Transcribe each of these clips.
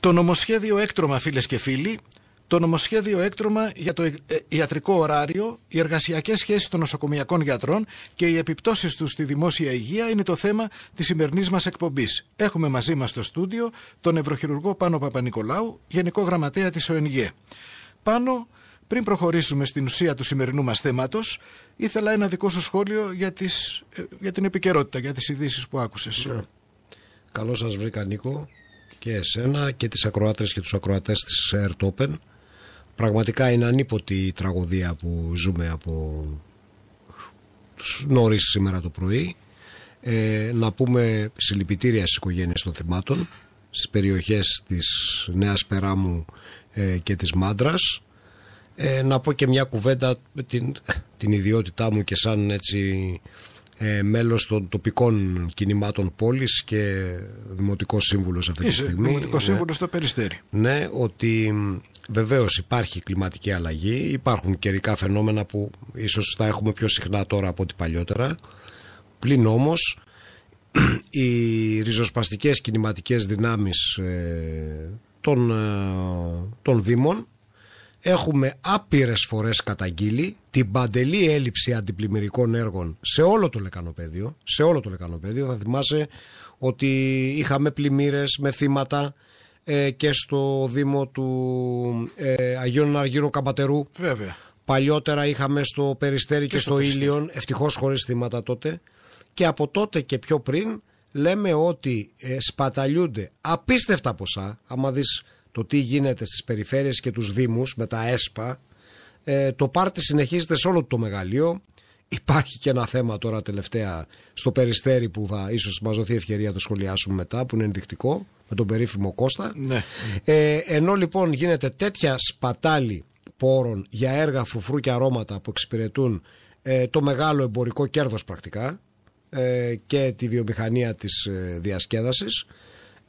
Το νομοσχέδιο έκτρωμα, φίλες και φίλοι, το νομοσχέδιο έκτρωμα για το ε, ιατρικό ωράριο, οι εργασιακές σχέσεις των νοσοκομιακών γιατρών και οι επιπτώσεις τους στη δημόσια υγεία είναι το θέμα της σημερινής μας εκπομπής. Έχουμε μαζί μας στο στούντιο τον Ευρωχειρουργό Πάνο Παπα-Νικολάου, Γενικό Γραμματέα της ΟΕΝΓΕ. Πάνω, πριν προχωρήσουμε στην ουσία του σημερινού μας θέματος, ήθελα ένα δικό σου σχόλιο για, τις, ε, για την επικαιρότητα, για τις ειδήσεις που άκουσες. Ναι. Καλώς σας βρήκα, Νίκο και εσένα και τις ακροάτρες και τους ακροατές της Ερτόπεν Πραγματικά είναι ανίποτη η τραγωδία που ζούμε από νωρίς σήμερα το πρωί. Ε, να πούμε συλληπιτήρια στις οικογένειες των θυμάτων στις περιοχές της Νέας Περάμου ε, και της Μάντρας. Ε, να πω και μια κουβέντα την, την ιδιότητά μου και σαν έτσι ε, μέλος των τοπικών κινημάτων πόλης και δημοτικός σύμβουλος αυτή Είσαι, τη στιγμή. Δημοτικός ναι. σύμβουλος στο Περιστέρι. Ναι, ότι βεβαίως υπάρχει κλιματική αλλαγή, υπάρχουν καιρικά φαινόμενα που ίσως τα έχουμε πιο συχνά τώρα από ό,τι παλιότερα. Πλην όμως οι ριζοσπαστικές κινηματικές δυνάμεις ε, των, ε, των Δήμων έχουμε άπειρες φορές καταγγείλει την παντελή έλλειψη αντιπλημμυρικών έργων σε όλο το λεκανοπέδιο. Σε όλο το λεκανοπέδιο θα θυμάσαι ότι είχαμε πλημμύρες με θύματα ε, και στο Δήμο του ε, Αγίων Αργύρου Καμπατερού. Βέβαια. Παλιότερα είχαμε στο Περιστέρι και, στο, Ήλιον, ευτυχώς χωρίς θύματα τότε. Και από τότε και πιο πριν λέμε ότι ε, σπαταλιούνται απίστευτα ποσά, άμα δεις το τι γίνεται στις περιφέρειες και τους δήμους με τα ΕΣΠΑ. Ε, το πάρτι συνεχίζεται σε όλο το μεγαλείο. Υπάρχει και ένα θέμα τώρα τελευταία στο Περιστέρι που θα ίσως μας δοθεί ευκαιρία να το σχολιάσουμε μετά που είναι ενδεικτικό με τον περίφημο Κώστα. Ναι. Ε, ενώ λοιπόν γίνεται τέτοια σπατάλη πόρων για έργα φουφρού και αρώματα που εξυπηρετούν ε, το μεγάλο εμπορικό κέρδος πρακτικά ε, και τη βιομηχανία της διασκέδασης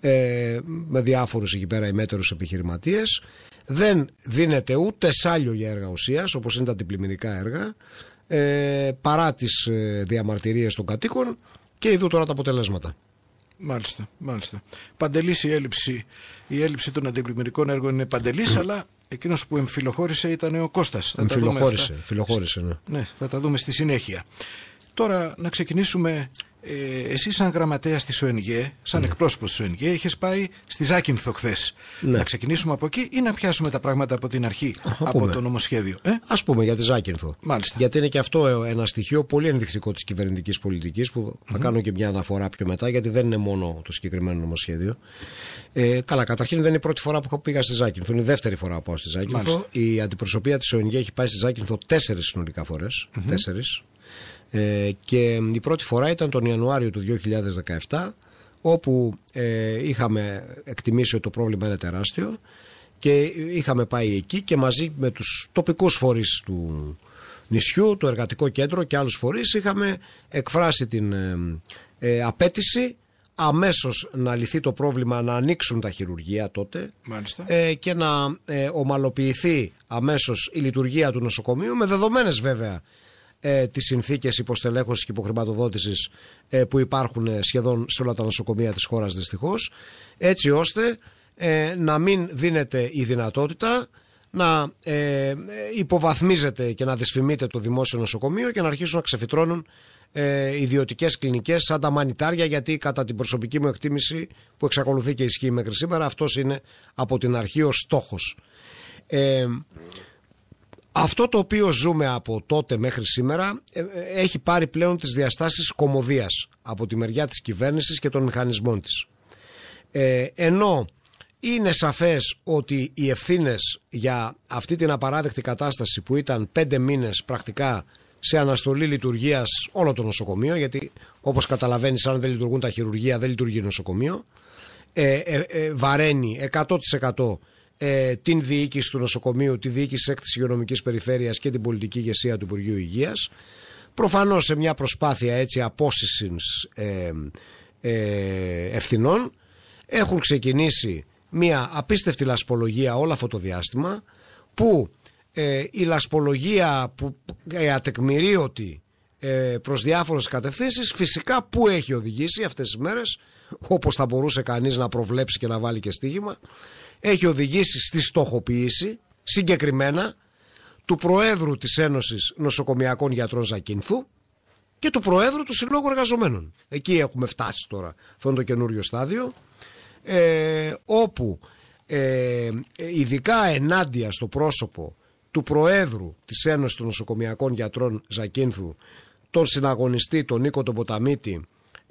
ε, με διάφορους εκεί πέρα ημέτερους επιχειρηματίες δεν δίνεται ούτε σάλιο για έργα ουσίας όπως είναι τα αντιπλημμυρικά έργα ε, παρά τις ε, διαμαρτυρίες των κατοίκων και ειδού τώρα τα αποτελέσματα. Μάλιστα, μάλιστα. Παντελής η έλλειψη, η έλλειψη των αντιπλημμυρικών έργων είναι παντελής, αλλά εκείνος που εμφυλοχώρησε ήταν ο Κώστας. Εμφυλοχώρησε, εμφυλοχώρησε ναι. ναι. Θα τα δούμε στη συνέχεια. Τώρα να ξεκινήσουμε ε, εσύ σαν γραμματέας της ΟΕΝΓΕ, σαν ναι. εκπρόσωπος της ΟΕΝΓΕ, είχες πάει στη Ζάκυνθο χθες. Ναι. Να ξεκινήσουμε από εκεί ή να πιάσουμε τα πράγματα από την αρχή, από το νομοσχέδιο. Ε? Ας πούμε για τη Ζάκυνθο. Μάλιστα. Γιατί είναι και αυτό ε, ένα στοιχείο πολύ ενδεικτικό της κυβερνητικής πολιτικής, που θα mm κάνω και μια αναφορά πιο μετά, γιατί δεν είναι μόνο το συγκεκριμένο νομοσχέδιο. Ε, καλά, καταρχήν δεν είναι η πρώτη φορά που πήγα στη Ζάκυνθο. Είναι η δεύτερη φορά που πάω στη Ζάκυνθο. Η αντιπροσωπεία της ΟΕΝΓΕ έχει πάει στη Ζάκυνθο τέσσερις συνολικά ε, και η πρώτη φορά ήταν τον Ιανουάριο του 2017 όπου ε, είχαμε εκτιμήσει ότι το πρόβλημα είναι τεράστιο και είχαμε πάει εκεί και μαζί με τους τοπικούς φορείς του νησιού, το εργατικό κέντρο και άλλους φορείς είχαμε εκφράσει την ε, ε απέτηση αμέσως να λυθεί το πρόβλημα να ανοίξουν τα χειρουργεία τότε ε, και να ομαλοποιηθεί αμέσως η λειτουργία του νοσοκομείου με δεδομένες βέβαια ε, τις συνθήκες υποστελέχωσης και υποχρηματοδότησης ε, που υπάρχουν ε, σχεδόν σε όλα τα νοσοκομεία της χώρας δυστυχώς έτσι ώστε ε, να μην δίνεται η δυνατότητα να ε, υποβαθμίζεται και να δυσφημείται το δημόσιο νοσοκομείο και να αρχίσουν να ξεφυτρώνουν ε, ιδιωτικές κλινικές σαν τα μανιτάρια, γιατί κατά την προσωπική μου εκτίμηση που εξακολουθεί και ισχύει μέχρι σήμερα, αυτός είναι από την αρχή ο στόχος. Ε, αυτό το οποίο ζούμε από τότε μέχρι σήμερα ε, ε, έχει πάρει πλέον τις διαστάσεις κομμωδίας από τη μεριά της κυβέρνησης και των μηχανισμών της. Ε, ενώ είναι σαφές ότι οι ευθύνες για αυτή την απαράδεκτη κατάσταση που ήταν πέντε μήνες πρακτικά σε αναστολή λειτουργίας όλο το νοσοκομείο, γιατί όπως καταλαβαίνεις αν δεν λειτουργούν τα χειρουργεία δεν λειτουργεί νοσοκομείο, ε, ε βαραίνει 100% ε, την διοίκηση του νοσοκομείου, τη διοίκηση της υγειονομικής περιφέρειας και την πολιτική ηγεσία του Υπουργείου Υγείας. Προφανώς σε μια προσπάθεια έτσι απόσυσης ε, ε, ευθυνών έχουν ξεκινήσει μια απίστευτη λασπολογία όλο αυτό το διάστημα που ε, η λασπολογία που ε, ατεκμηρίωτη ε, προς διάφορες κατευθύνσεις φυσικά που έχει οδηγήσει αυτές τις μέρες όπως θα μπορούσε κανείς να προβλέψει και να βάλει και στοίχημα έχει οδηγήσει στη στοχοποίηση συγκεκριμένα του Προέδρου της Ένωσης Νοσοκομιακών Γιατρών Ζακίνθου και του Προέδρου του Συλλόγου Εργαζομένων. Εκεί έχουμε φτάσει τώρα, αυτό είναι το καινούριο στάδιο, ε, όπου ε, ειδικά ενάντια στο πρόσωπο του Προέδρου της Ένωσης των Νοσοκομιακών Γιατρών Ζακίνθου, τον συναγωνιστή τον Νίκο τον Ποταμίτη,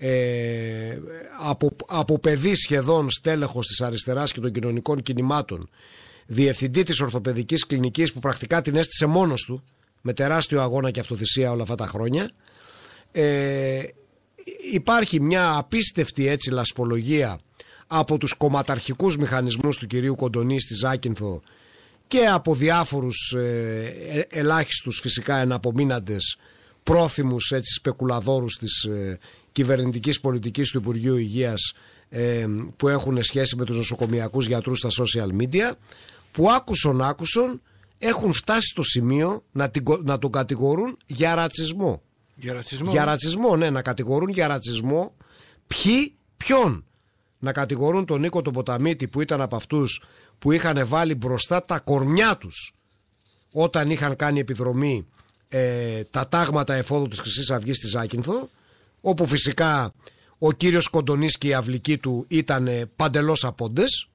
ε, από, από παιδί σχεδόν στέλεχος της αριστεράς και των κοινωνικών κινημάτων διευθυντή της ορθοπαιδικής κλινικής που πρακτικά την έστησε μόνος του με τεράστιο αγώνα και αυτοθυσία όλα αυτά τα χρόνια ε, υπάρχει μια απίστευτη έτσι λασπολογία από τους κομματαρχικούς μηχανισμούς του κυρίου Κοντονή στη Ζάκυνθο και από διάφορους ε, ε ελάχιστους φυσικά εναπομείναντες πρόθυμους έτσι σπεκουλαδόρους της ε, κυβερνητικής πολιτικής του Υπουργείου Υγείας ε, που έχουν σχέση με τους νοσοκομιακούς γιατρούς στα social media που άκουσον άκουσον έχουν φτάσει στο σημείο να, την, να τον κατηγορούν για ρατσισμό. Για ρατσισμό. Για ρατσισμό, ναι, να κατηγορούν για ρατσισμό ποιοι, ποιον. Να κατηγορούν τον Νίκο τον Ποταμίτη που ήταν από αυτούς που είχαν βάλει μπροστά τα κορμιά τους όταν είχαν κάνει επιδρομή ε, τα τάγματα εφόδου της Χρυσής Αυγής στη Ζάκυνθο όπου φυσικά ο κύριος Κοντονής και η αυλική του ήταν ε, παντελώς απόντες,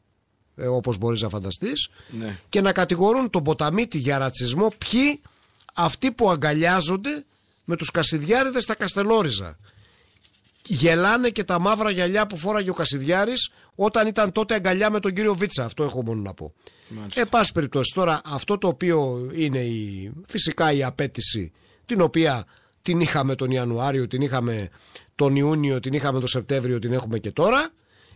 ε, όπως μπορείς να φανταστείς, ναι. και να κατηγορούν τον Ποταμίτη για ρατσισμό ποιοι αυτοί που αγκαλιάζονται με τους Κασιδιάριδες στα Καστελόριζα. Γελάνε και τα μαύρα γυαλιά που φόραγε ο Κασιδιάρης όταν ήταν τότε αγκαλιά με τον κύριο Βίτσα. Αυτό έχω μόνο να πω. Ε, πάση περιπτώσει, τώρα αυτό το οποίο είναι η, φυσικά η απέτηση την οποία την είχαμε τον Ιανουάριο, την είχαμε τον Ιούνιο, την είχαμε τον Σεπτέμβριο, την έχουμε και τώρα,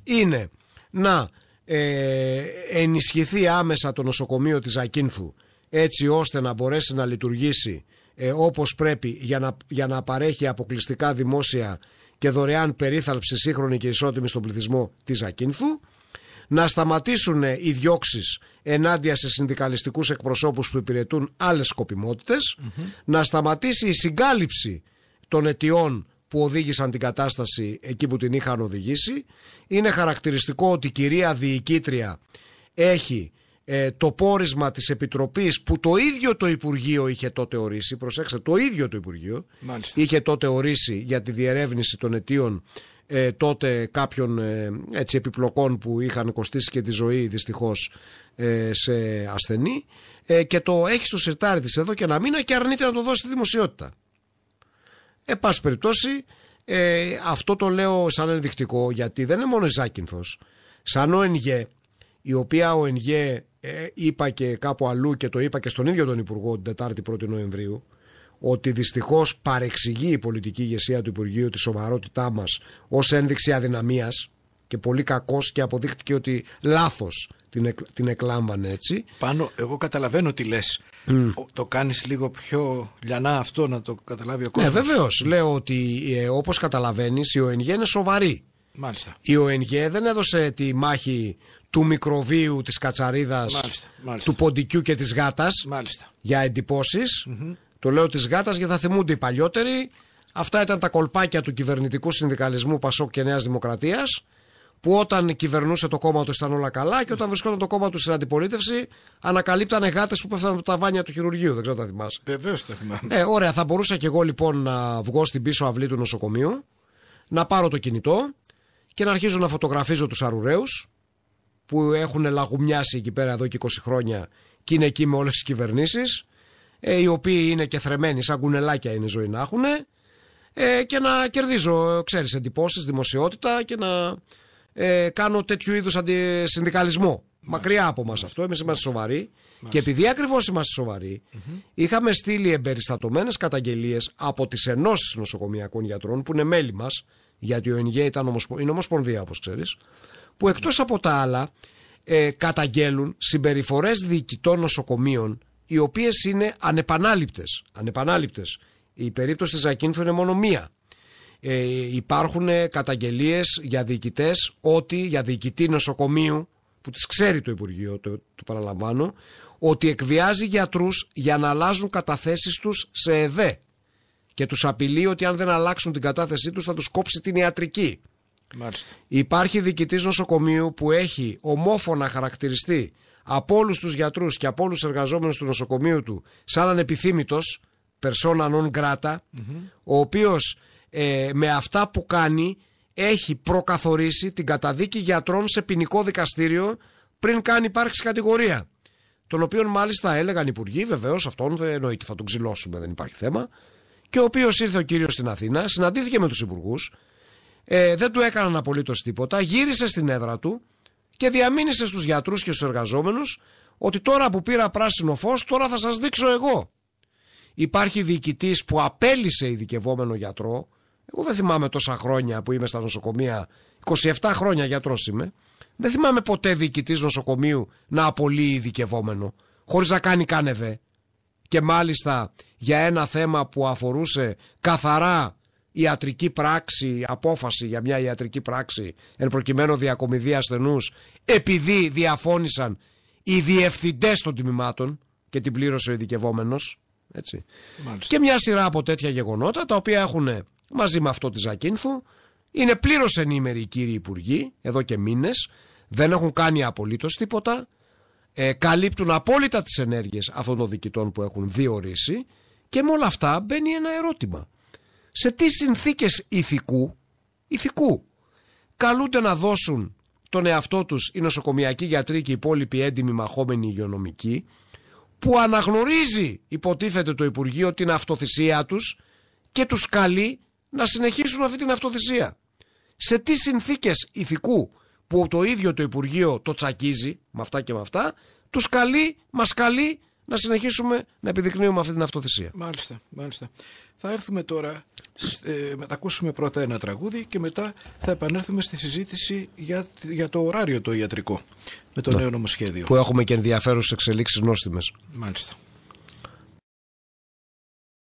είναι να ε, ενισχυθεί άμεσα το νοσοκομείο της Ακίνθου έτσι ώστε να μπορέσει να λειτουργήσει ε, όπως πρέπει για να, για να παρέχει αποκλειστικά δημόσια και δωρεάν περίθαλψη σύγχρονη και ισότιμη στον πληθυσμό της Ακίνθου να σταματήσουν οι διώξεις ενάντια σε συνδικαλιστικούς εκπροσώπους που υπηρετούν άλλες να σταματήσει η συγκάλυψη των αιτιών που οδήγησαν την κατάσταση εκεί που την είχαν οδηγήσει. Είναι χαρακτηριστικό ότι η κυρία Διοικήτρια έχει ε, το πόρισμα της Επιτροπής που το ίδιο το Υπουργείο είχε τότε ορίσει, προσέξτε, το ίδιο το Υπουργείο είχε τότε ορίσει για τη διερεύνηση των αιτίων ε, τότε κάποιων ε, έτσι, επιπλοκών που είχαν κοστίσει και τη ζωή δυστυχώς ε, σε ασθενή ε, και το έχεις στο σιρτάρι της εδώ και ένα μήνα και αρνείται να το δώσει στη δημοσιότητα. Ε, πάση περιπτώσει, αυτό το λέω σαν ενδεικτικό γιατί δεν είναι μόνο η Ζάκυνθος. Σαν ο ΕΝΓΕ, η οποία ο ε, είπα και κάπου αλλού και το είπα και στον ίδιο τον Υπουργό την 4η 1η Νοεμβρίου, ότι δυστυχώς παρεξηγεί η πολιτική ηγεσία του Υπουργείου τη σοβαρότητά μας ως ένδειξη αδυναμίας και πολύ κακός και αποδείχτηκε ότι λάθος την, την εκλάμβανε έτσι. Πάνω, εγώ καταλαβαίνω τι λες. Το κάνεις λίγο πιο λιανά αυτό να το καταλάβει ο κόσμος. Ναι, βεβαίως. Λέω ότι ε, όπως καταλαβαίνεις, η ΟΕΝΓΕ είναι σοβαρή. Μάλιστα. Η ΟΕΝΓΕ δεν έδωσε τη μάχη του μικροβίου, της Κατσαρίδας του ποντικού και της γάτας, για εντυπωσει. Το λέω της γάτας γιατί θα θυμούνται οι παλιότεροι. Αυτά ήταν τα κολπάκια του κυβερνητικού συνδικαλισμού Πασόκ και Νέας Δημοκρατίας, που όταν κυβερνούσε το κόμμα του ήταν όλα καλά και όταν βρισκόταν το κόμμα του στην αντιπολίτευση, ανακαλύπτανε γάτες που πέφτανε από τα βάνια του χειρουργείου. Δεν ξέρω αν τα θυμάσαι. Βεβαίως τα θυμάμαι. Ε, ωραία, θα μπορούσα κι εγώ λοιπόν να βγω στην πίσω αυλή του νοσοκομείου, να πάρω το κινητό και να αρχίζω να φωτογραφίζω τους αρουραίους που έχουν λαγουμιάσει εκεί πέρα εδώ και 20 χρόνια και είναι εκεί με όλες τις κυβερνήσεις ε, οι οποίοι είναι και θρεμένοι σαν κουνελάκια είναι η ζωή να έχουν ε, και να κερδίζω, ξέρεις, εντυπώσεις, δημοσιότητα και να ε, κάνω τέτοιου είδους αντισυνδικαλισμό. Μακριά από μας αυτό, εμείς είμαστε σοβαροί και επειδή ακριβώς είμαστε σοβαροί είχαμε στείλει εμπεριστατωμένες καταγγελίες από τις ενώσεις νοσοκομιακών γιατρών που είναι μέλη μας γιατί ο ΕΝΓΕ ήταν ομοσπο... είναι ομοσπονδία όπως ξέρεις που εκτός από τα άλλα ε, καταγγέλουν συμπεριφορές διοικητών νοσοκομείων οι οποίες είναι ανεπανάληπτες. ανεπανάληπτες. Η περίπτωση της Ζακίνθου είναι μόνο μία. Ε, υπάρχουν καταγγελίες για διοικητές ότι για διοικητή νοσοκομείου που τις ξέρει το Υπουργείο, το, το παραλαμβάνω, ότι εκβιάζει γιατρούς για να αλλάζουν καταθέσεις τους σε ΕΔΕ και τους απειλεί ότι αν δεν αλλάξουν την κατάθεσή τους θα τους κόψει την ιατρική. Υπάρχει διοικητής νοσοκομείου που έχει ομόφωνα χαρακτηριστεί από όλους τους γιατρούς και από όλους τους εργαζόμενους του νοσοκομείου του σαν ανεπιθύμητος, persona non grata, ο οποίος ε, με αυτά που κάνει έχει προκαθορίσει την καταδίκη γιατρών σε ποινικό δικαστήριο πριν καν υπάρξει κατηγορία. Τον οποίον μάλιστα έλεγαν οι υπουργοί, βεβαίως αυτόν δεν εννοείται, θα τον ξυλώσουμε, δεν υπάρχει θέμα. Και ο οποίος ήρθε ο κύριος στην Αθήνα, συναντήθηκε με τους υπουργούς, ε, δεν του έκαναν απολύτως τίποτα, γύρισε στην έδρα του και διαμήνυσε στους γιατρούς και στους εργαζόμενους ότι τώρα που πήρα πράσινο φως τώρα θα σας δείξω εγώ. Υπάρχει διοικητής που απέλησε ειδικευόμενο γιατρό. Εγώ δεν θυμάμαι τόσα χρόνια που είμαι στα νοσοκομεία. 27 χρόνια γιατρός είμαι. Δεν θυμάμαι ποτέ διοικητής νοσοκομείου να απολύει ειδικευόμενο. Χωρίς να κάνει κάνε Και μάλιστα για ένα θέμα που αφορούσε καθαρά ιατρική πράξη, απόφαση για μια ιατρική πράξη εν προκειμένου διακομιδή ασθενούς επειδή διαφώνησαν οι διευθυντές των τμήματων και την πλήρωσε ο ειδικευόμενος και μια σειρά από τέτοια γεγονότα τα οποία έχουν μαζί με αυτό τη Ζακίνθου είναι πλήρως ενήμεροι οι κύριοι υπουργοί εδώ και μήνες, δεν έχουν κάνει απολύτως τίποτα ε, καλύπτουν απόλυτα τις ενέργειες αυτών των διοικητών που έχουν διορίσει και με όλα αυτά μπαίνει ένα ερώτημα σε τι συνθήκες ηθικού, ηθικού καλούνται να δώσουν τον εαυτό τους οι νοσοκομιακοί γιατροί και οι υπόλοιποι έντιμοι μαχόμενοι υγειονομικοί που αναγνωρίζει υποτίθεται το Υπουργείο την αυτοθυσία τους και τους καλεί να συνεχίσουν αυτή την αυτοθυσία. Σε τι συνθήκες ηθικού που το ίδιο το Υπουργείο το τσακίζει με αυτά και με αυτά τους καλεί, μας καλεί να συνεχίσουμε να επιδεικνύουμε αυτή την αυτοθυσία. Μάλιστα, μάλιστα. Θα έρθουμε τώρα ε, θα ακούσουμε πρώτα ένα τραγούδι και μετά θα επανέλθουμε στη συζήτηση για, για το ωράριο το ιατρικό με το ναι. νέο νομοσχέδιο. Που έχουμε και ενδιαφέρουσες εξελίξεις νόστιμες. Μάλιστα.